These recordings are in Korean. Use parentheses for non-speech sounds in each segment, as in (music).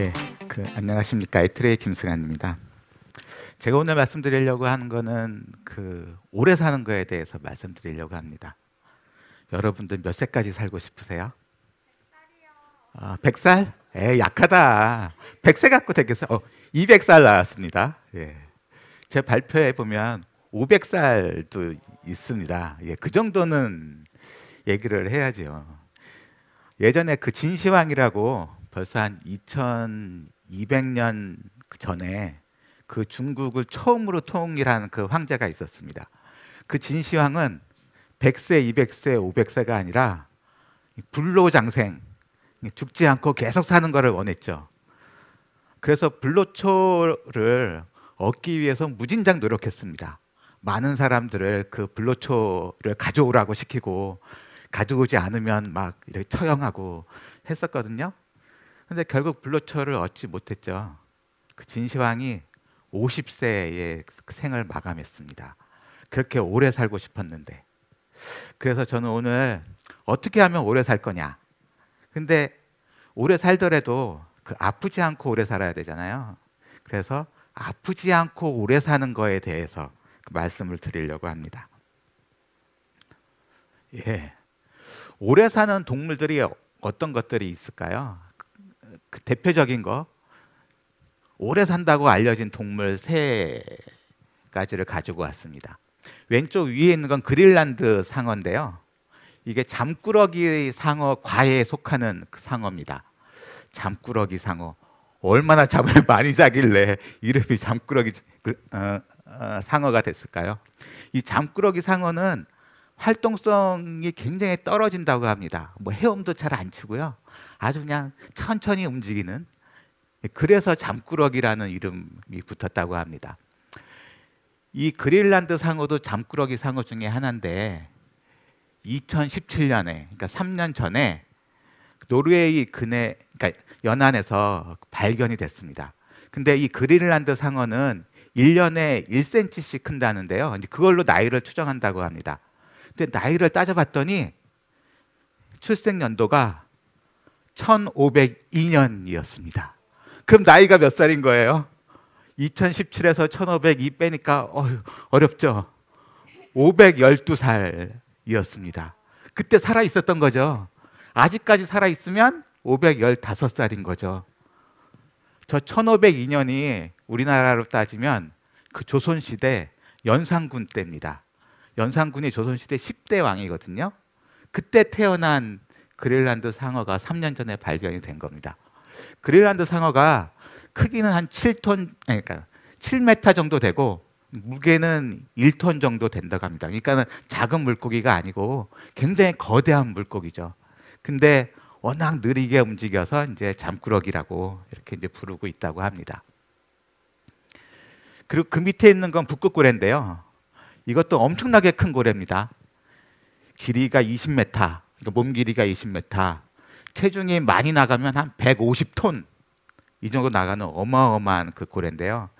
예, 그 안녕하십니까 에트레이 김승환입니다. 제가 오늘 말씀드리려고 하는 거는 그 오래 사는 거에 대해서 말씀드리려고 합니다. 여러분들 몇 세까지 살고 싶으세요? 1살이요 아, 1살 에, 약하다. 1세 갖고 되겠어. 어, 2 0살 나왔습니다. 예. 제 발표에 보면 5 0살도 있습니다. 예, 그 정도는 얘기를 해야죠. 예전에 그 진시황이라고 벌써 한 2200년 전에 그 중국을 처음으로 통일한 그 황제가 있었습니다. 그 진시황은 100세, 200세, 500세가 아니라 불로장생, 죽지 않고 계속 사는 것을 원했죠. 그래서 불로초를 얻기 위해서 무진장 노력했습니다. 많은 사람들을 그 불로초를 가져오라고 시키고 가져오지 않으면 막 이렇게 처형하고 했었거든요. 근데 결국 블로처를 얻지 못했죠. 그 진시황이 50세의 생을 마감했습니다. 그렇게 오래 살고 싶었는데. 그래서 저는 오늘 어떻게 하면 오래 살 거냐. 근데 오래 살더라도 그 아프지 않고 오래 살아야 되잖아요. 그래서 아프지 않고 오래 사는 거에 대해서 그 말씀을 드리려고 합니다. 예. 오래 사는 동물들이 어떤 것들이 있을까요? 그 대표적인 거 오래 산다고 알려진 동물 세 가지를 가지고 왔습니다. 왼쪽 위에 있는 건 그린란드 상어인데요. 이게 잠꾸러기 상어 과에 속하는 그 상어입니다. 잠꾸러기 상어 얼마나 잠을 (laughs) 많이 자길래 이름이 잠꾸러기 그, 어, 어, 상어가 됐을까요? 이 잠꾸러기 상어는 활동성이 굉장히 떨어진다고 합니다. 뭐 헤엄도 잘 안 치고요. 아주 그냥 천천히 움직이는 그래서 잠꾸러기라는 이름이 붙었다고 합니다. 이 그린란드 상어도 잠꾸러기 상어 중에 하나인데 2017년에 그러니까 3년 전에 노르웨이 근해 그러니까 연안에서 발견이 됐습니다. 근데 이 그린란드 상어는 1년에 1cm씩 큰다는데요. 그걸로 나이를 추정한다고 합니다. 그때 나이를 따져봤더니 출생 연도가 1502년이었습니다. 그럼 나이가 몇 살인 거예요? 2017에서 1502 빼니까 어렵죠. 512살이었습니다. 그때 살아 있었던 거죠. 아직까지 살아 있으면 515살인 거죠. 저 1502년이 우리나라로 따지면 그 조선시대 연산군 때입니다. 연산군이 조선시대 10대 왕이거든요. 그때 태어난 그린란드 상어가 3년 전에 발견이 된 겁니다. 그린란드 상어가 크기는 한 7톤, 그러니까 7m 정도 되고 무게는 1톤 정도 된다고 합니다. 그러니까 작은 물고기가 아니고 굉장히 거대한 물고기죠. 근데 워낙 느리게 움직여서 이제 잠꾸러기라고 이렇게 이제 부르고 있다고 합니다. 그리고 그 밑에 있는 건 북극고래인데요. 이것도 엄청나게 큰 고래입니다. 길이가 20m, 그러니까 몸 길이가 20m, 체중이 많이 나가면 한 150톤 이 정도 나가는 어마어마한 그 고래인데요.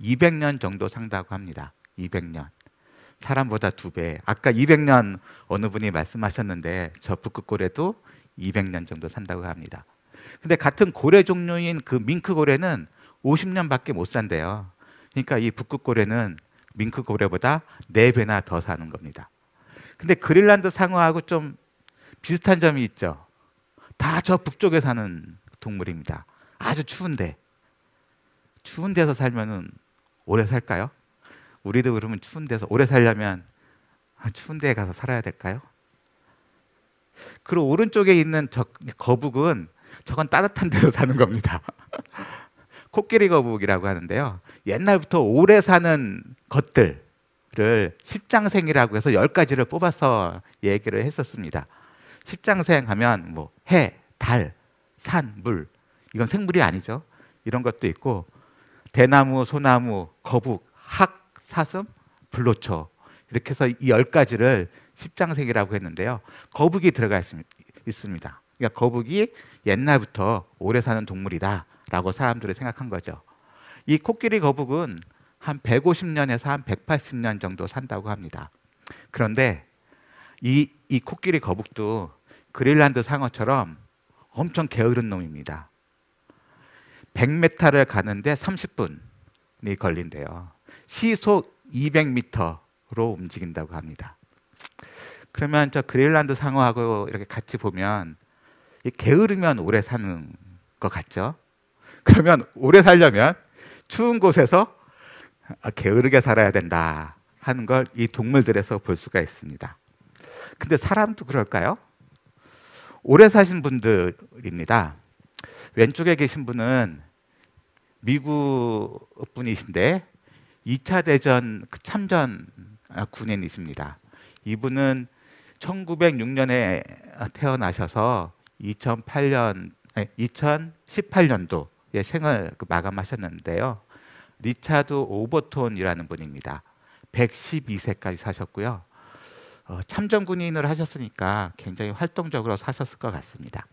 200년 정도 산다고 합니다. 200년. 사람보다 두 배. 아까 200년 어느 분이 말씀하셨는데 저 북극 고래도 200년 정도 산다고 합니다. 근데 같은 고래 종류인 그 밍크 고래는 50년밖에 못 산대요. 그러니까 이 북극 고래는 밍크 고래보다 4배나 더 사는 겁니다. 근데 그린란드 상어하고 좀 비슷한 점이 있죠. 다 저 북쪽에 사는 동물입니다. 아주 추운데. 추운 데서 살면은 오래 살까요? 우리도 그러면 추운 데서 오래 살려면 추운 데에 가서 살아야 될까요? 그리고 오른쪽에 있는 저 거북은 저건 따뜻한 데서 사는 겁니다. (laughs) 코끼리 거북이라고 하는데요. 옛날부터 오래 사는 것들을 십장생이라고 해서 열 가지를 뽑아서 얘기를 했었습니다. 십장생 하면 뭐 해, 달, 산, 물 이건 생물이 아니죠. 이런 것도 있고 대나무, 소나무, 거북, 학, 사슴, 불로초 이렇게 해서 이 열 가지를 십장생이라고 했는데요. 거북이 들어가 있습니다. 그러니까 거북이 옛날부터 오래 사는 동물이다. 라고 사람들이 생각한 거죠. 이 코끼리 거북은 한 150년에서 한 180년 정도 산다고 합니다. 그런데 이, 이 코끼리 거북도 그린란드 상어처럼 엄청 게으른 놈입니다. 100m를 가는데 30분이 걸린대요. 시속 200m로 움직인다고 합니다. 그러면 저 그린란드 상어하고 이렇게 같이 보면 게으르면 오래 사는 것 같죠? 그러면 오래 살려면 추운 곳에서 아, 게으르게 살아야 된다 하는 걸 이 동물들에서 볼 수가 있습니다. 근데 사람도 그럴까요? 오래 사신 분들입니다. 왼쪽에 계신 분은 미국 분이신데 2차 대전 그 참전 군인이십니다. 이분은 1906년에 태어나셔서 2008년 2018년도 예, 생을 그 마감하셨는데요. 리차드 오버톤이라는 분입니다. 112세까지 사셨고요. 어, 참전 군인을 하셨으니까 굉장히 활동적으로 사셨을 것 같습니다.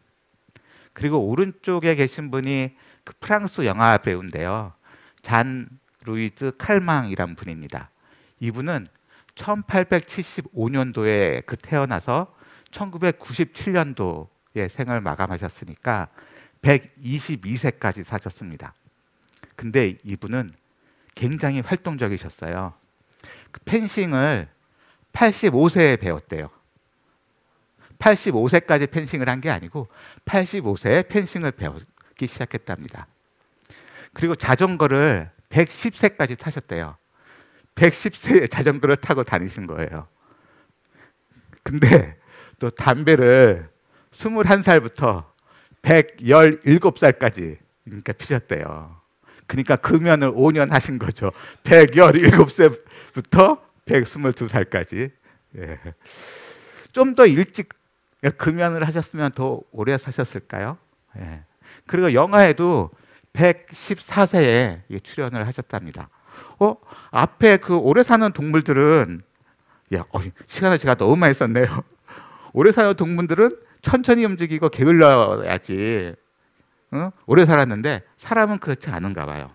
그리고 오른쪽에 계신 분이 그 프랑스 영화 배우인데요. 잔 루이즈 칼망이란 분입니다. 이분은 1875년도에 그 태어나서 1997년도에 생을 마감하셨으니까 122세까지 사셨습니다. 근데 이분은 굉장히 활동적이셨어요. 그 펜싱을 85세에 배웠대요. 85세까지 펜싱을 한 게 아니고 85세에 펜싱을 배우기 시작했답니다. 그리고 자전거를 110세까지 타셨대요. 110세에 자전거를 타고 다니신 거예요. 근데 또 담배를 21살부터 117살까지 그러니까 피셨대요. 그러니까 금연을 5년 하신 거죠. 117세부터 122살까지. 예. 좀 더 일찍 금연을 하셨으면 더 오래 사셨을까요? 예. 그리고 영화에도 114세에 출연을 하셨답니다. 어? 앞에 그 오래 사는 동물들은 야, 어, 시간을 제가 너무 많이 썼네요. 오래 사는 동물들은 천천히 움직이고 게을러야지. 어? 오래 살았는데 사람은 그렇지 않은가 봐요.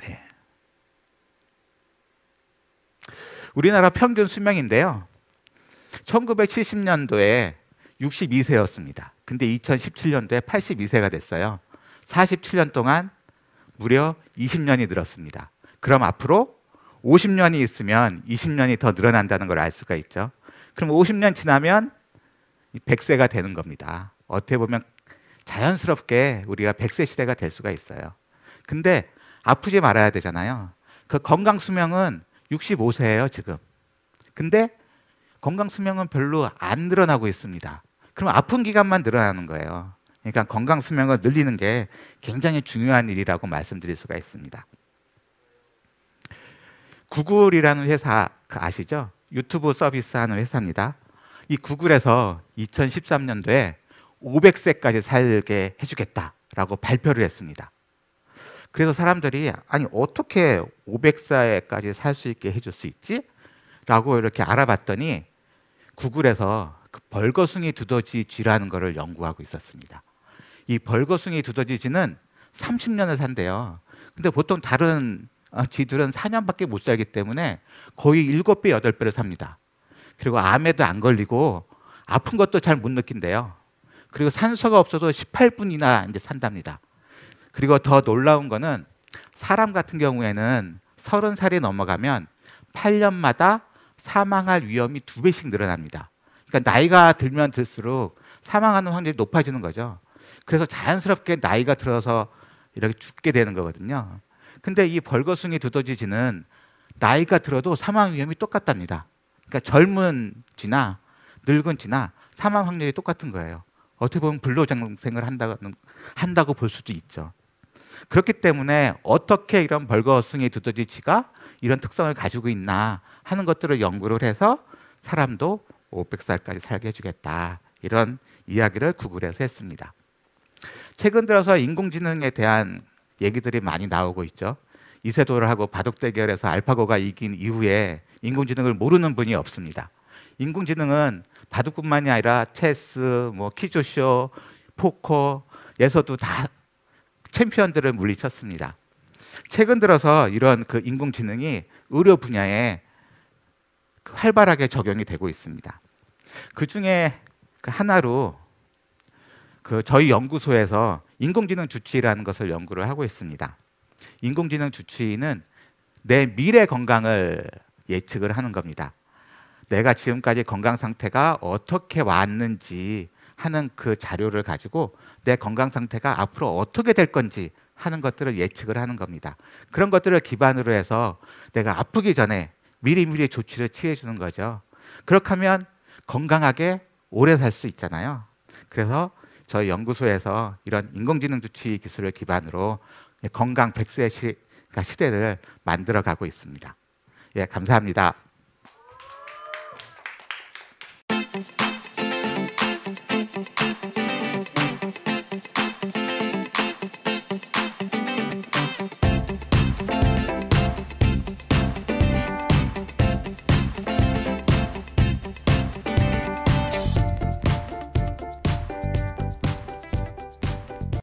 네. 우리나라 평균 수명인데요. 1970년도에 62세였습니다. 근데 2017년도에 82세가 됐어요. 47년 동안 무려 20년이 늘었습니다. 그럼 앞으로 50년이 있으면 20년이 더 늘어난다는 걸 알 수가 있죠. 그럼 50년 지나면 백세가 되는 겁니다. 어떻게 보면 자연스럽게 우리가 백세 시대가 될 수가 있어요. 근데 아프지 말아야 되잖아요. 그 건강 수명은 65세예요, 지금. 근데 건강 수명은 별로 안 늘어나고 있습니다. 그럼 아픈 기간만 늘어나는 거예요. 그러니까 건강 수명을 늘리는 게 굉장히 중요한 일이라고 말씀드릴 수가 있습니다. 구글이라는 회사 그 아시죠? 유튜브 서비스 하는 회사입니다. 이 구글에서 2013년도에 500세까지 살게 해주겠다라고 발표를 했습니다. 그래서 사람들이 아니 어떻게 500세까지 살 수 있게 해줄 수 있지? 라고 이렇게 알아봤더니 구글에서 그 벌거숭이 두더지 쥐라는 것을 연구하고 있었습니다. 이 벌거숭이 두더지 쥐는 30년을 산대요. 근데 보통 다른 쥐들은 어, 4년밖에 못 살기 때문에 거의 7배, 8배를 삽니다. 그리고 암에도 안 걸리고 아픈 것도 잘 못 느낀대요. 그리고 산소가 없어도 18분이나 이제 산답니다. 그리고 더 놀라운 거는 사람 같은 경우에는 30살이 넘어가면 8년마다 사망할 위험이 두 배씩 늘어납니다. 그러니까 나이가 들면 들수록 사망하는 확률이 높아지는 거죠. 그래서 자연스럽게 나이가 들어서 이렇게 죽게 되는 거거든요. 근데 이 벌거숭이 두더지지는 나이가 들어도 사망 위험이 똑같답니다. 그러니까 젊은 지나 늙은 지나 사망 확률이 똑같은 거예요. 어떻게 보면 불로장생을 한다고, 한다고 볼 수도 있죠. 그렇기 때문에 어떻게 이런 벌거숭이 두더지치가 이런 특성을 가지고 있나 하는 것들을 연구를 해서 사람도 500살까지 살게 해주겠다 이런 이야기를 구글에서 했습니다. 최근 들어서 인공지능에 대한 얘기들이 많이 나오고 있죠. 이세돌하고 바둑 대결에서 알파고가 이긴 이후에 인공지능을 모르는 분이 없습니다. 인공지능은 바둑뿐만이 아니라 체스, 뭐 키즈쇼, 포커에서도 다 챔피언들을 물리쳤습니다. 최근 들어서 이런 그 인공지능이 의료 분야에 그 활발하게 적용이 되고 있습니다. 그 중에 그 하나로 그 저희 연구소에서 인공지능 주치라는 것을 연구를 하고 있습니다. 인공지능 주치는내 미래 건강을 예측을 하는 겁니다. 내가 지금까지 건강 상태가 어떻게 왔는지 하는 그 자료를 가지고 내 건강 상태가 앞으로 어떻게 될 건지 하는 것들을 예측을 하는 겁니다. 그런 것들을 기반으로 해서 내가 아프기 전에 미리미리 조치를 취해 주는 거죠. 그렇게 하면 건강하게 오래 살 수 있잖아요. 그래서 저희 연구소에서 이런 인공지능 조치 기술을 기반으로 건강 백세 시대를 만들어 가고 있습니다. 예, 감사합니다.